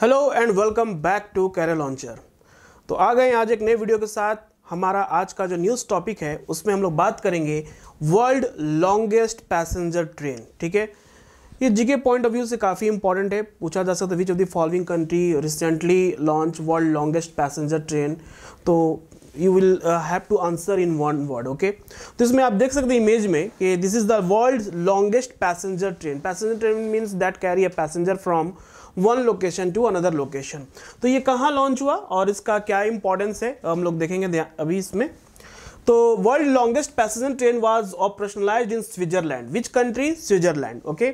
Hello and welcome back to Career Launcher तो आ गए आज एक नए वीडियो के साथ हमारा आज का जो न्यूज़ टॉपिक है उसमें हम लोग बात करेंगे वर्ल्ड लॉन्गेस्ट पैसेंजर ट्रेन ठीक है ये जीके पॉइंट ऑफ व्यू से काफ़ी इंपॉर्टेंट है पूछा जा सकता which of the following country recently launch world longest passenger train तो you will have to answer in one word okay तो इसमें आप देख सकते हैं इमेज में कि this is the world longest passenger train passenger train means that carry a passenger from one location to another location तो ये कहाँ लॉन्च हुआ और इसका क्या इंपॉर्टेंस है हम लोग देखेंगे अभी इसमें तो world longest passenger train was operationalise in Switzerland which country Switzerland okay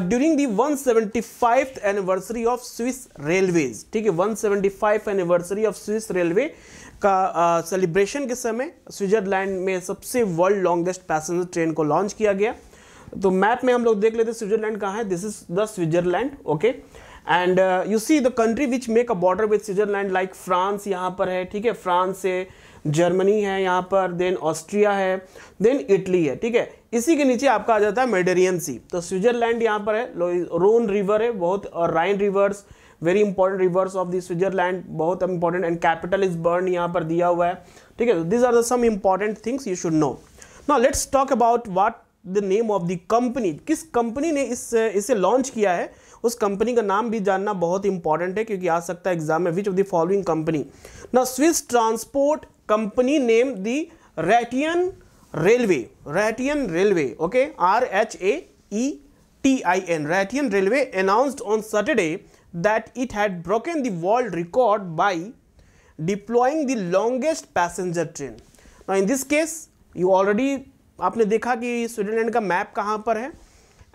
during the 175th anniversary of Swiss railways ठीक है 175 एनिवर्सरी ऑफ स्विस रेलवे का सेलिब्रेशन uh, के समय स्विट्जरलैंड में सबसे वर्ल्ड लॉन्गेस्ट पैसेंजर ट्रेन को लॉन्च किया गया तो मैप में हम लोग देख लेते स्विट्जरलैंड कहाँ है this is the Switzerland okay and you see the country which make a border with Switzerland like France यहाँ पर है ठीक है फ्रांस से जर्मनी है यहाँ पर देन ऑस्ट्रिया है देन इटली है ठीक है इसी के नीचे आपका आ जाता है मेडेरियन सी तो स्विट्जरलैंड यहाँ पर है रोन रिवर है बहुत और Rhine rivers very important rivers of the Switzerland बहुत important and capital is Bern यहाँ पर दिया हुआ है ठीक है these are the some important things you should know now let's talk about what the name of the company किस company ने इस इसे लॉन्च किया है उस कंपनी का नाम भी जानना बहुत इंपॉर्टेंट है क्योंकि आ सकता है एग्जाम में which of the following company ना Swiss transport company name the Rhaetian railway Rhaetian railway okay R H A E T I N Rhaetian railway announced on Saturday that it had broken the world record by deploying the longest passenger train in this case you already आपने देखा कि Switzerland का map कहाँ पर है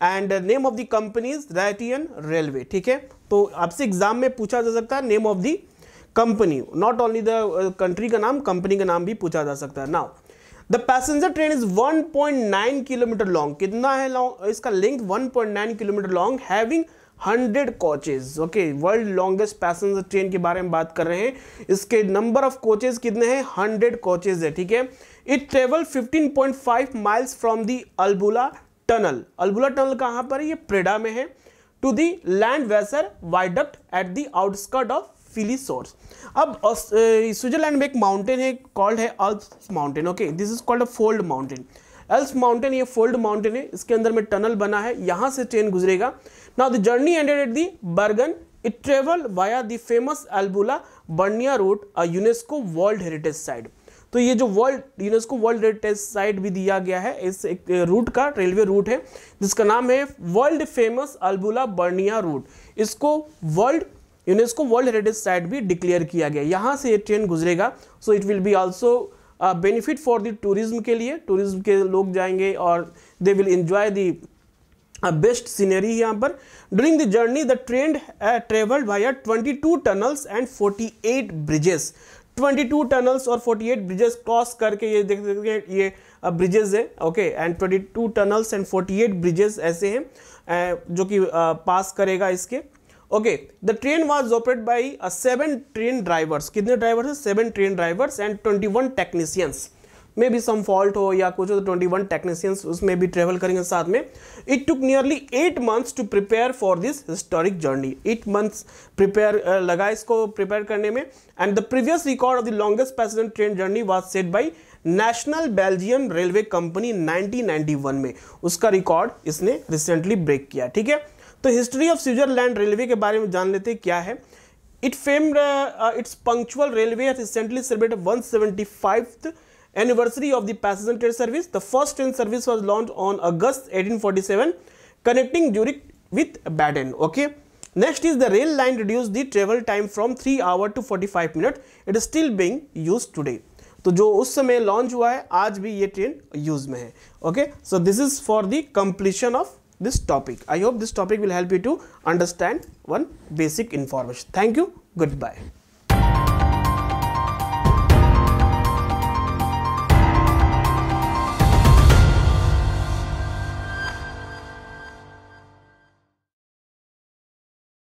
and name of the companies Rhaetian railway ठीक है तो आपसे एग्जाम में पूछा जा सकता है name of the company not only the country का नाम कंपनी का नाम भी पूछा जा सकता है now the passenger train is 1.9 kilometre long कितना है लॉन्ग इसका length 1.9 kilometre long having hundred coaches okay world longest passenger train के बारे में बात कर रहे हैं इसके नंबर ऑफ कोचेज कितने हैं हंड्रेड कोचेज है ठीक है it travel 15.5 miles from the Albula tunnel Albula tunnel कहाँ पर है ये प्रेडा में है to the Landwasser viaduct at the outskirt of Filisur अब स्विट्जरलैंड में एक माउंटेन है कॉल्ड है Alp mountain okay this is called a fold mountain Alps mountain ये फोल्ड माउंटेन है इसके अंदर में टनल बना है यहाँ से ट्रेन गुजरेगा now the journey ended at the Bergun it travel via the famous Albula Bernina road a UNESCO world heritage site तो ये जो world UNESCO world heritage site भी दिया गया है इस एक रूट का रेलवे रूट है जिसका नाम है world famous Albula Bernina route इसको world UNESCO world heritage site भी डिक्लेयर किया गया यहाँ से ये ट्रेन गुजरेगा so it will be also benefit for the tourism के लिए टूरिज्म के लोग जाएंगे और they will enjoy the best scenery यहाँ पर during the journey the train travelled by twenty two tunnels and forty eight bridges 22 tunnels और 48 bridges cross करके ये देख सकते uh, हैं ये ब्रिजेस है okay and 22 tunnels and 48 bridges ऐसे हैं uh, जो कि पास uh, करेगा इसके okay the train was operate by seven train drivers कितने ड्राइवर्स है seven train drivers and twenty one technicians maybe some fault हो या कुछ हो तो ट्वेंटी वन टेक्नीसियंस उसमें भी ट्रेवल करेंगे साथ में it took nearly eight months to prepare for this historic journey eight months prepare लगा इसको प्रिपेयर करने में and the previous record of the longest passenger train journey was set by national Belgium railway company 1991 में उसका record इसने recently break किया ठीक है तो हिस्ट्री ऑफ स्विट्जरलैंड रेलवे के बारे में जान लेते हैं क्या है it fame it's punctual railway recently celebrate one anniversary of the passenger train service the first train service was launch on August 1847 connecting Zurich with Baden okay next is the rail line reduce the travel time from three hour to forty five minute it is still being use today तो जो उस समय launch हुआ है आज भी ये train use में है okay so this is for the completion of this topic. I hope this topic will help you to understand one basic information. Thank you. Goodbye.